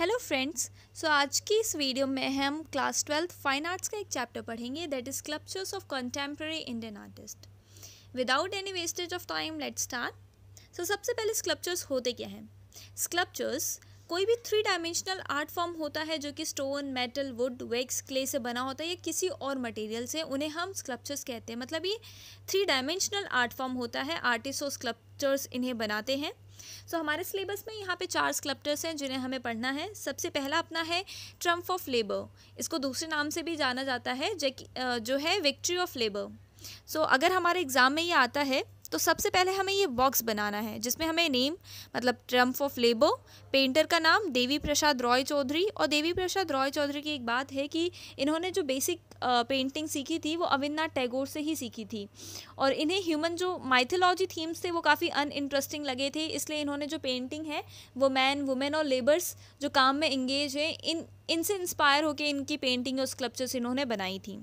hello friends so आज की इस वीडियो में हम क्लास ट्वेल्थ फाइन आर्ट्स का एक चैप्टर पढ़ेंगे that is sculptures of contemporary Indian artist without any wastage of time let start so सबसे पहले स्कल्पचर्स होते क्या हैं स्कल्पचर्स कोई भी थ्री डायमेंशनल आर्ट फॉर्म होता है जो कि stone metal wood wax clay से बना होता है या किसी और मटेरियल से उन्हें हम स्कल्पचर्स कहते हैं मतलब ये थ्री डायमेंशनल आर्ट फॉर्म होता है आर्टिस्ट और स्कल्पचर्स इन्हें बनाते हैं सो so, हमारे सिलेबस में यहाँ पे चार स्कल्पचर्स हैं जिन्हें हमें पढ़ना है सबसे पहला अपना है ट्रम्फ ऑफ लेबर इसको दूसरे नाम से भी जाना जाता है जो है विक्ट्री ऑफ लेबर सो अगर हमारे एग्ज़ाम में ये आता है तो सबसे पहले हमें ये बॉक्स बनाना है जिसमें हमें नेम मतलब ट्रम्फ ऑफ लेबो पेंटर का नाम देवी प्रसाद रॉय चौधरी और देवी प्रसाद रॉय चौधरी की एक बात है कि इन्होंने जो बेसिक पेंटिंग सीखी थी वो अविन्द्रनाथ टैगोर से ही सीखी थी और इन्हें ह्यूमन जो माइथोलॉजी थीम्स थे वो काफ़ी अन इंटरेस्टिंग लगे थे इसलिए इन्होंने जो पेंटिंग है वो मैन वुमेन और लेबर्स जो काम में इंगेज है इन इनसे इंस्पायर होकर इनकी पेंटिंग और स्कल्पचर्स इन्होंने बनाई थी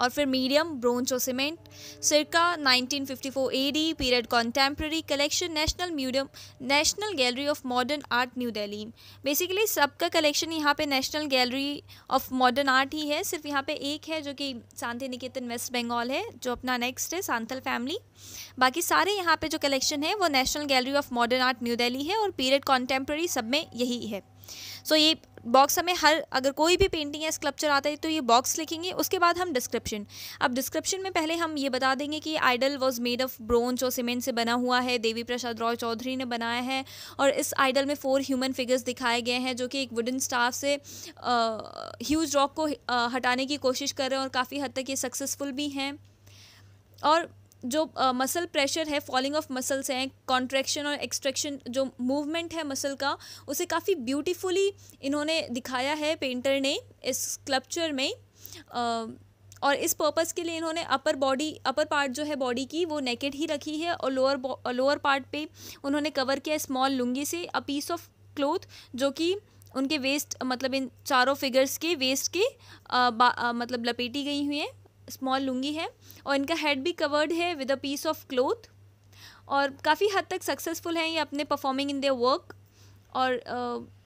और फिर मीडियम ब्रोंच और cement circa 1954 AD period contemporary collection national museum national gallery of modern art New Delhi basically सबका कलेक्शन यहाँ पे national gallery of modern art ही है सिर्फ यहाँ पे एक है जो कि शांति निकेतन वेस्ट बंगाल है जो अपना नेक्स्ट है सांथल फैमिली बाकी सारे यहाँ पे जो कलेक्शन है वो national gallery of modern art New Delhi है और पीरियड कॉन्टेम्प्रेरी सब में यही है सो ये बॉक्स हमें हर अगर कोई भी पेंटिंग या स्कल्पचर आता है तो ये बॉक्स लिखेंगे उसके बाद हम डिस्क्रिप्शन अब डिस्क्रिप्शन में पहले हम ये बता देंगे कि idol was made of bronze और सीमेंट से बना हुआ है देवी प्रसाद रॉय चौधरी ने बनाया है और इस आइडल में फोर ह्यूमन फिगर्स दिखाए गए हैं जो कि एक वुडन स्टाफ से ह्यूज रॉक को आ, हटाने की कोशिश कर रहे हैं और काफ़ी हद तक ये सक्सेसफुल भी हैं और जो मसल uh, प्रेशर है फॉलिंग ऑफ मसल्स हैं कॉन्ट्रैक्शन और एक्सट्रैक्शन जो मूवमेंट है मसल का उसे काफ़ी ब्यूटीफुली इन्होंने दिखाया है पेंटर ने इस स्कल्पचर में uh, और इस पर्पज़ के लिए इन्होंने अपर बॉडी अपर पार्ट जो है बॉडी की वो नेकेड ही रखी है और लोअर लोअर पार्ट पे उन्होंने कवर किया स्मॉल लुंगी से अ पीस ऑफ क्लोथ जो कि उनके वेस्ट मतलब इन चारों फिगर्स के वेस्ट के आ, आ, मतलब लपेटी गई हुई हैं स्मॉल लुंगी है और इनका हेड भी कवर्ड है with a piece of cloth और काफ़ी हद तक सक्सेसफुल हैं ये अपने परफॉर्मिंग इन देयर वर्क और uh,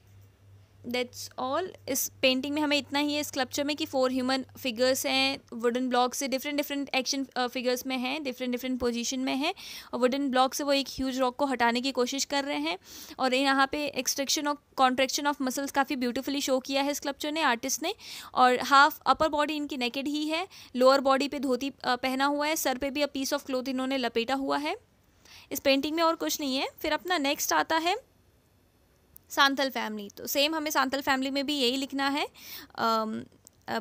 दैट्स ऑल इस पेंटिंग में हमें इतना ही है स्कल्पचर में कि फोर ह्यूमन फिगर्स हैं वुडन ब्लॉक से डिफरेंट डिफरेंट एक्शन फिगर्स में हैं डिफरेंट डिफरेंट पोजीशन में हैं और वुडन ब्लॉक से वो एक ह्यूज रॉक को हटाने की कोशिश कर रहे हैं और यहाँ पे एक्सट्रेक्शन और कॉन्ट्रेक्शन ऑफ मसल्स काफ़ी ब्यूटिफुली शो किया है स्कल्पचर ने आर्टिस्ट ने और हाफ अपर बॉडी इनकी नेकेड ही है लोअर बॉडी पर धोती uh, पहना हुआ है सर पर भी अ पीस ऑफ क्लोथ इन्होंने लपेटा हुआ है इस पेंटिंग में और कुछ नहीं है फिर अपना नेक्स्ट आता है सांतल फैमिली तो सेम हमें सांतल फैमिली में भी यही लिखना है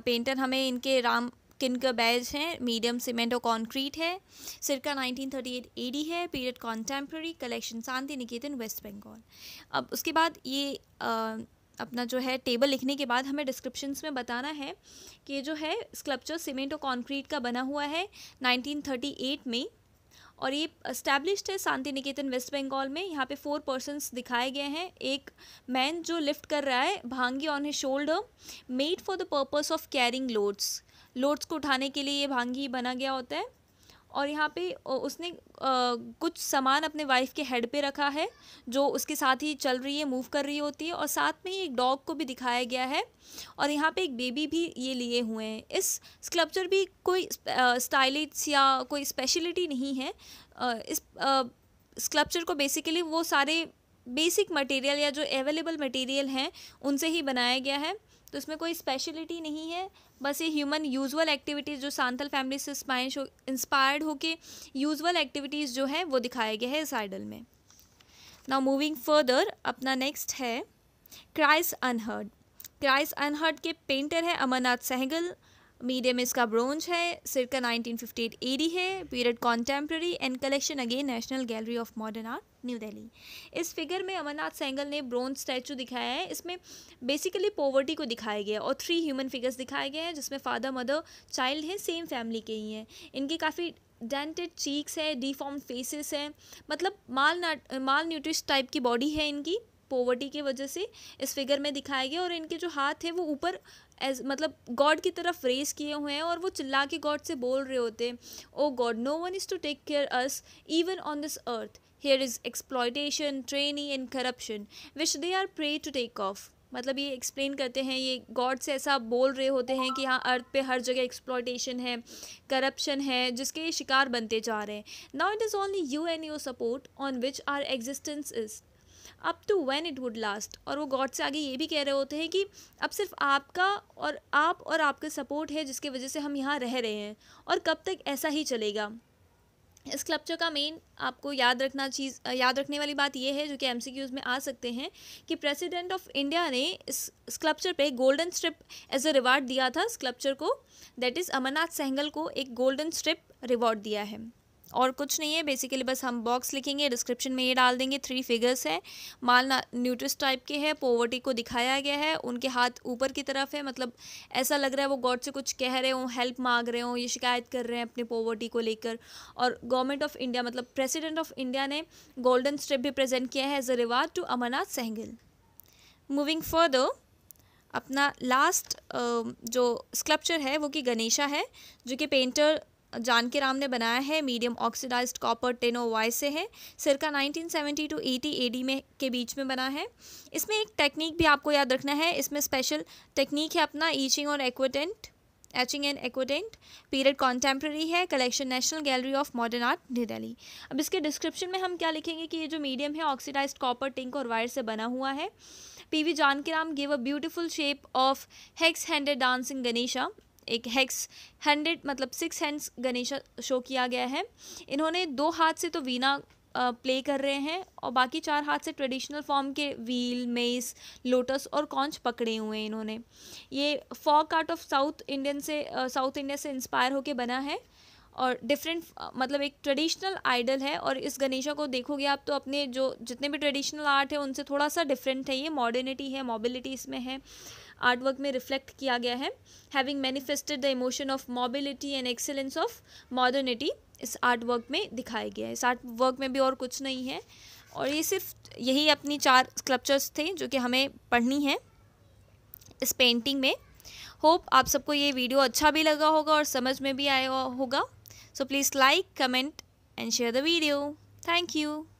पेंटर हमें इनके राम किन का बैज है मीडियम सीमेंट और कॉन्क्रीट है सिरका 1938 डी है period contemporary collection Shanti Niketan West Bengal अब उसके बाद ये आ, अपना जो है टेबल लिखने के बाद हमें डिस्क्रिप्शंस में बताना है कि जो है स्कल्पचर सीमेंट और कॉन्क्रीट का बना हुआ है 1938 में और ये इस्टेब्लिश्ड है शांति निकेतन वेस्ट बंगाल में यहाँ पे फोर पर्सनस दिखाए गए हैं एक मैन जो लिफ्ट कर रहा है भांगी on his shoulder made for the purpose of carrying loads loads को उठाने के लिए ये भांगी बना गया होता है और यहाँ पे उसने आ, कुछ सामान अपने वाइफ के हेड पे रखा है जो उसके साथ ही चल रही है मूव कर रही होती है और साथ में ही एक डॉग को भी दिखाया गया है और यहाँ पे एक बेबी भी ये लिए हुए हैं इस स्कल्पचर भी कोई स्टाइलिश या कोई स्पेशलिटी नहीं है आ, इस स्कल्पचर को बेसिकली वो सारे बेसिक मटेरियल या जो अवेलेबल मटेरियल हैं उनसे ही बनाया गया है तो इसमें कोई स्पेशलिटी नहीं है बस ये ह्यूमन यूजुअल एक्टिविटीज़ जो सांथल फैमिली से स्पाइश हो इंस्पायर्ड होके यूजुअल एक्टिविटीज़ जो है वो दिखाया गया है इस आइडल में नाउ मूविंग फर्दर अपना नेक्स्ट है क्राइस अनहर्ड क्राइस अनहर्ड के पेंटर हैं अमरनाथ सहगल मीडियम इसका ब्रोंज है सिरका 1958 एडी है period contemporary and collection again national gallery of modern art New Delhi इस फिगर में अमरनाथ सेंगल ने ब्रोंज स्टैचू दिखाया है इसमें बेसिकली पोवर्टी को दिखाया गया है और थ्री ह्यूमन फिगर्स दिखाए गए हैं जिसमें फादर मदर चाइल्ड हैं सेम फैमिली के ही हैं इनके काफ़ी डेंटेड चीक्स है डिफॉर्म फेसेस हैं मतलब माल माल न्यूट्रिश टाइप की बॉडी है इनकी पोवर्टी की वजह से इस फिगर में दिखाया गया और इनके जो हाथ है वो ऊपर एज मतलब गॉड की तरफ रेस किए हुए हैं और वो चिल्ला के गॉड से बोल रहे होते हैं oh God no one is to take care us even on this earth here is exploitation training and corruption which they are pray to take off मतलब ये एक्सप्लेन करते हैं ये गॉड से ऐसा बोल रहे होते हैं कि हाँ अर्थ पे हर जगह एक्सप्लॉयटेशन है करप्शन है जिसके शिकार बनते जा रहे हैं now it is only you and your support on which are existence is up to when it would last और वो गॉड से आगे ये भी कह रहे होते हैं कि अब सिर्फ आपका और आप और आपका सपोर्ट है जिसकी वजह से हम यहाँ रह रहे हैं और कब तक ऐसा ही चलेगा इस क्लपचर का मेन आपको याद रखना चीज़ याद रखने वाली बात यह है जो कि एमसीक्यूज़ में आ सकते हैं कि प्रेसिडेंट ऑफ इंडिया ने इस स्क्लप्चर पे golden strip as a reward दिया था स्क्लप्चर को दैट इज़ अमरनाथ सहंगल को एक गोल्डन स्ट्रिप रिवॉर्ड दिया है और कुछ नहीं है बेसिकली बस हम बॉक्स लिखेंगे डिस्क्रिप्शन में ये डाल देंगे थ्री फिगर्स है माल न्यूट्रिस टाइप के हैं पोवर्टी को दिखाया गया है उनके हाथ ऊपर की तरफ है मतलब ऐसा लग रहा है वो गॉड से कुछ कह रहे हों हेल्प मांग रहे हों ये शिकायत कर रहे हैं अपनी पोवर्टी को लेकर और गवर्नमेंट ऑफ इंडिया मतलब प्रेसिडेंट ऑफ इंडिया ने गोल्डन स्ट्रिप भी प्रेजेंट किया है as a reward to Amarnath Sehgal moving further अपना लास्ट जो स्कल्पचर है वो कि गणेशा है जो कि पेंटर जानकी राम ने बनाया है मीडियम ऑक्सीडाइज्ड कॉपर टेनो वाई से है सिरका 1970 टू एटी एडी में के बीच में बना है इसमें एक टेक्निक भी आपको याद रखना है इसमें स्पेशल टेक्निक है अपना ईचिंग और aquatint etching and aquatint period contemporary है collection national gallery of modern art New Delhi अब इसके डिस्क्रिप्शन में हम क्या लिखेंगे कि ये जो मीडियम है ऑक्सीडाइज्ड कॉपर टिंक और वायर से बना हुआ है PV Ram give a beautiful shape of hex handed dancing Ganesha एक हेक्स हंड्रेड मतलब सिक्स हैंड्स गणेशा शो किया गया है इन्होंने दो हाथ से तो वीणा प्ले कर रहे हैं और बाकी चार हाथ से ट्रेडिशनल फॉर्म के व्हील मेस लोटस और कॉन्च पकड़े हुए हैं इन्होंने ये folk art of South Indian से साउथ इंडिया से इंस्पायर होके बना है और डिफरेंट मतलब एक ट्रेडिशनल आइडल है और इस गणेशा को देखोगे आप तो अपने जो जितने भी ट्रेडिशनल आर्ट है उनसे थोड़ा सा डिफरेंट है ये मॉडर्निटी है मोबिलिटी इसमें है आर्टवर्क में रिफ्लेक्ट किया गया है having manifested the emotion of mobility and excellence of modernity इस आर्ट वर्क में दिखाया गया है इस आर्ट वर्क में भी और कुछ नहीं है और ये सिर्फ यही अपनी चार स्कल्पचर्स थे जो कि हमें पढ़नी है इस पेंटिंग में होप आप सबको ये वीडियो अच्छा भी लगा होगा और समझ में भी आया होगा so please like comment and share the video thank you